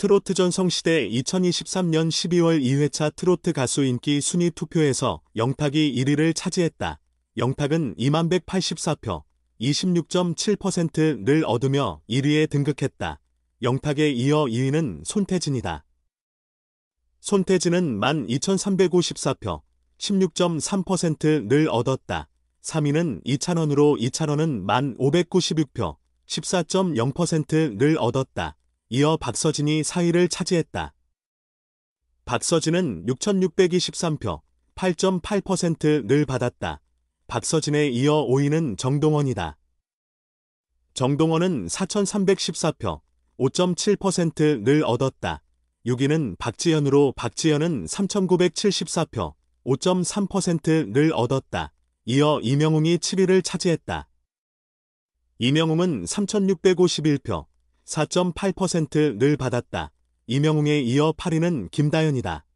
트로트 전성시대 2023년 12월 2회차 트로트 가수 인기 순위 투표에서 영탁이 1위를 차지했다. 영탁은 2184표, 26.7%를 얻으며 1위에 등극했다. 영탁에 이어 2위는 손태진이다. 손태진은 12,354표, 16.3%를 얻었다. 3위는 이찬원으로 이찬원은 1,596표, 14.0%를 얻었다. 이어 박서진이 4위를 차지했다. 박서진은 6,623표, 8.8%를 받았다. 박서진에 이어 5위는 정동원이다. 정동원은 4,314표, 5.7%를 얻었다. 6위는 박지현으로 박지현은 3,974표, 5.3%를 얻었다. 이어 이명웅이 7위를 차지했다. 이명웅은 3,651표, 4.8%를 받았다. 이명웅에 이어 8위는 김다연이다.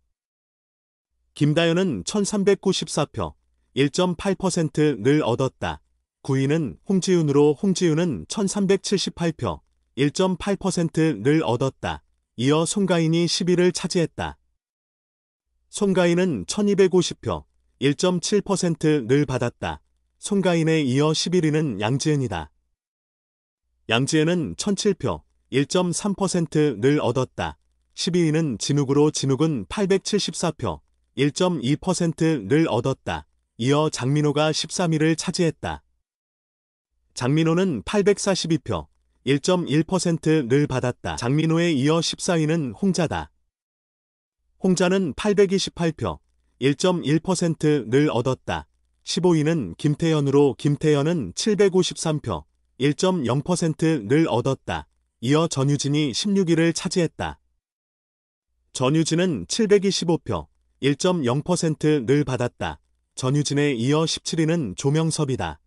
김다연은 1394표, 1.8%를 얻었다. 9위는 홍지윤으로 홍지윤은 1378표, 1.8%를 얻었다. 이어 송가인이 10위를 차지했다. 송가인은 1250표, 1.7%를 받았다. 송가인에 이어 11위는 양지은이다. 양지은은 1007표, 1.3%를 얻었다. 12위는 진욱으로 진욱은 874표, 1.2%를 얻었다. 이어 장민호가 13위를 차지했다. 장민호는 842표, 1.1%를 받았다. 장민호에 이어 14위는 홍자다. 홍자는 828표, 1.1%를 얻었다. 15위는 김태현으로 김태현은 753표, 1.0%를 얻었다. 이어 전유진이 16위를 차지했다. 전유진은 725표, 1.0%를 받았다. 전유진에 이어 17위는 조명섭이다.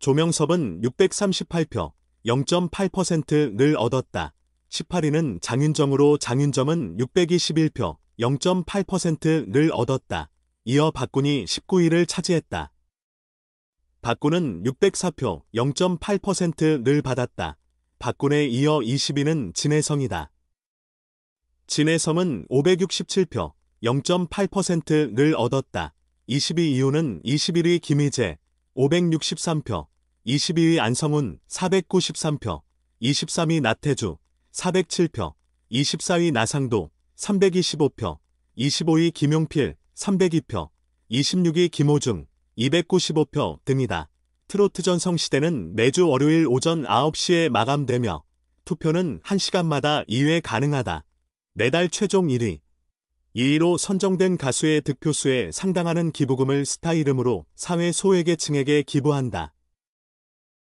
조명섭은 638표, 0.8%를 얻었다. 18위는 장윤정으로 장윤정은 621표, 0.8%를 얻었다. 이어 박군이 19위를 차지했다. 박군은 604표, 0.8%를 받았다. 박군에 이어 20위는 진해성이다. 진해섬은 567표 0.8%를 얻었다. 20위 이유는 21위 김희재 563표, 22위 안성훈 493표, 23위 나태주 407표, 24위 나상도 325표, 25위 김용필 302표, 26위 김호중 295표 등이다. 트로트 전성시대는 매주 월요일 오전 9시에 마감되며 투표는 1시간마다 2회 가능하다. 매달 네 최종 1위 2위로 선정된 가수의 득표수에 상당하는 기부금을 스타 이름으로 사회 소외계층에게 기부한다.